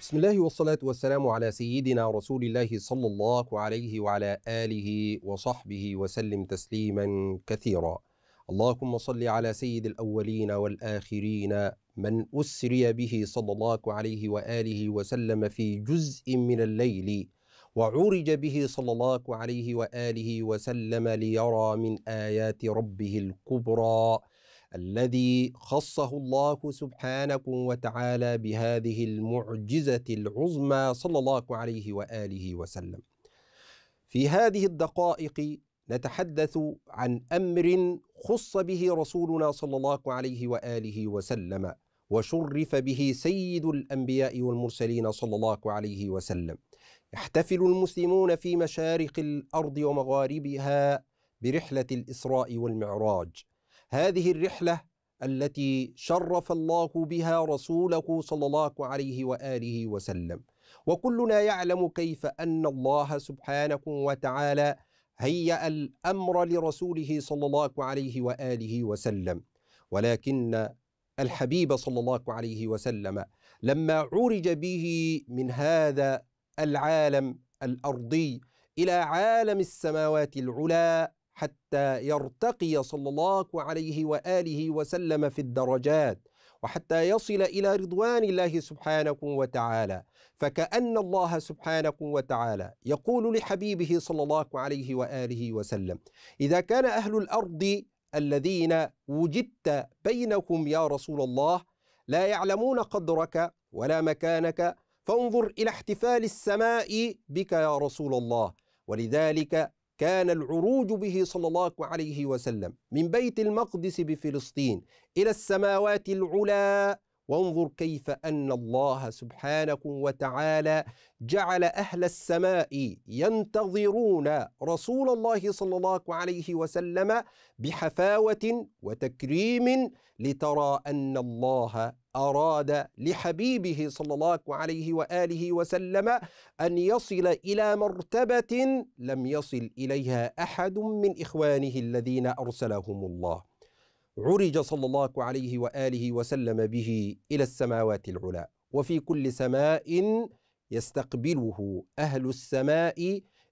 بسم الله والصلاة والسلام على سيدنا رسول الله صلى الله عليه وعلى آله وصحبه وسلم تسليما كثيرا. اللهم صل على سيد الأولين والآخرين من أسري به صلى الله عليه وآله وسلم في جزء من الليل وعرج به صلى الله عليه وآله وسلم ليرى من آيات ربه الكبرى الذي خصه الله سبحانه وتعالى بهذه المعجزة العظمى صلى الله عليه وآله وسلم في هذه الدقائق نتحدث عن أمر خص به رسولنا صلى الله عليه وآله وسلم وشرف به سيد الأنبياء والمرسلين صلى الله عليه وسلم يحتفل المسلمون في مشارق الأرض ومغاربها برحلة الإسراء والمعراج هذه الرحله التي شرف الله بها رسوله صلى الله عليه واله وسلم وكلنا يعلم كيف ان الله سبحانه وتعالى هيا الامر لرسوله صلى الله عليه واله وسلم ولكن الحبيب صلى الله عليه وسلم لما عرج به من هذا العالم الارضي الى عالم السماوات العلى حتى يرتقي صلى الله عليه واله وسلم في الدرجات وحتى يصل الى رضوان الله سبحانه وتعالى فكان الله سبحانه وتعالى يقول لحبيبه صلى الله عليه واله وسلم اذا كان اهل الارض الذين وجدت بينهم يا رسول الله لا يعلمون قدرك ولا مكانك فانظر الى احتفال السماء بك يا رسول الله ولذلك كان العروج به صلى الله عليه وسلم من بيت المقدس بفلسطين إلى السماوات العلى وانظر كيف أن الله سبحانه وتعالى جعل أهل السماء ينتظرون رسول الله صلى الله عليه وسلم بحفاوة وتكريم لترى أن الله أراد لحبيبه صلى الله عليه وآله وسلم أن يصل إلى مرتبة لم يصل إليها أحد من إخوانه الذين أرسلهم الله عرج صلى الله عليه وآله وسلم به إلى السماوات العلى وفي كل سماء يستقبله أهل السماء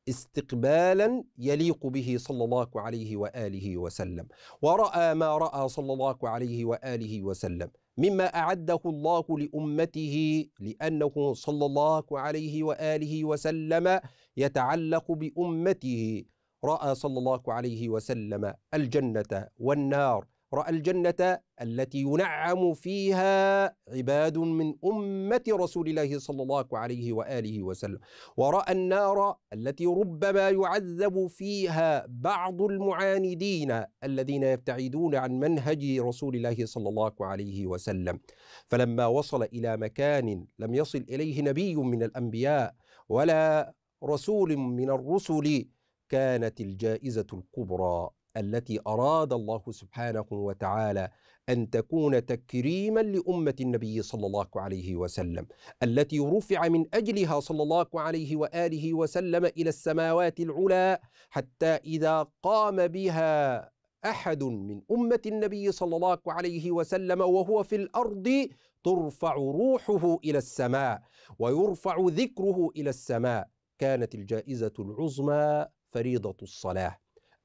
استقبالا يليق به صلى الله عليه واله وسلم وراى ما راى صلى الله عليه واله وسلم مما اعده الله لامته لانه صلى الله عليه واله وسلم يتعلق بامته راى صلى الله عليه وسلم الجنه والنار راى الجنه التي ينعم فيها عباد من امه رسول الله صلى الله عليه واله وسلم وراى النار التي ربما يعذب فيها بعض المعاندين الذين يبتعدون عن منهج رسول الله صلى الله عليه وسلم فلما وصل الى مكان لم يصل اليه نبي من الانبياء ولا رسول من الرسل كانت الجائزه الكبرى التي أراد الله سبحانه وتعالى أن تكون تكريما لأمة النبي صلى الله عليه وسلم التي رفع من أجلها صلى الله عليه وآله وسلم إلى السماوات العلى حتى إذا قام بها أحد من أمة النبي صلى الله عليه وسلم وهو في الأرض ترفع روحه إلى السماء ويرفع ذكره إلى السماء كانت الجائزة العظمى فريضة الصلاة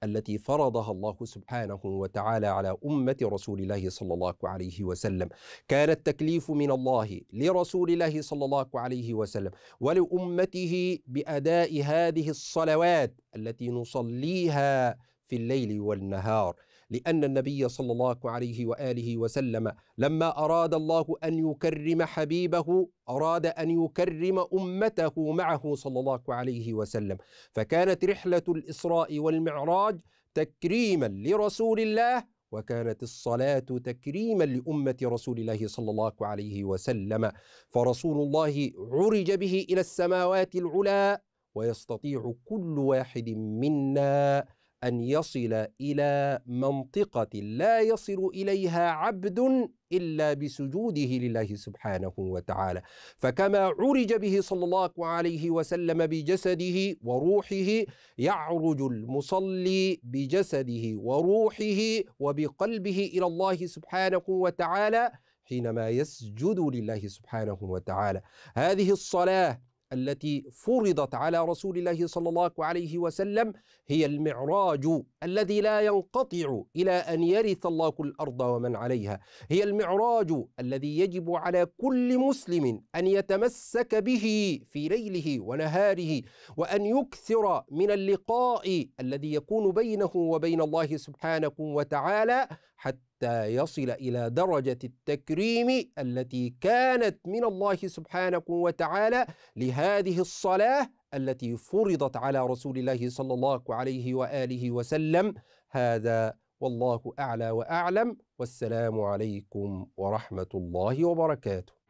التي فرضها الله سبحانه وتعالى على أمة رسول الله صلى الله عليه وسلم كان التكليف من الله لرسول الله صلى الله عليه وسلم ولأمته بأداء هذه الصلوات التي نصليها في الليل والنهار لأن النبي صلى الله عليه وآله وسلم لما أراد الله أن يكرم حبيبه أراد أن يكرم أمته معه صلى الله عليه وسلم فكانت رحلة الإسراء والمعراج تكريما لرسول الله وكانت الصلاة تكريما لأمة رسول الله صلى الله عليه وسلم فرسول الله عرج به إلى السماوات العلى ويستطيع كل واحد منا ان يصل الى منطقه لا يصل اليها عبد الا بسجوده لله سبحانه وتعالى فكما عرج به صلى الله عليه وسلم بجسده وروحه يعرج المصلي بجسده وروحه وبقلبه الى الله سبحانه وتعالى حينما يسجد لله سبحانه وتعالى هذه الصلاه التي فرضت على رسول الله صلى الله عليه وسلم هي المعراج الذي لا ينقطع الى ان يرث الله الارض ومن عليها هي المعراج الذي يجب على كل مسلم ان يتمسك به في ليله ونهاره وان يكثر من اللقاء الذي يكون بينه وبين الله سبحانه وتعالى حتى يصل إلى درجة التكريم التي كانت من الله سبحانه وتعالى لهذه الصلاة التي فرضت على رسول الله صلى الله عليه وآله وسلم هذا والله أعلى وأعلم والسلام عليكم ورحمة الله وبركاته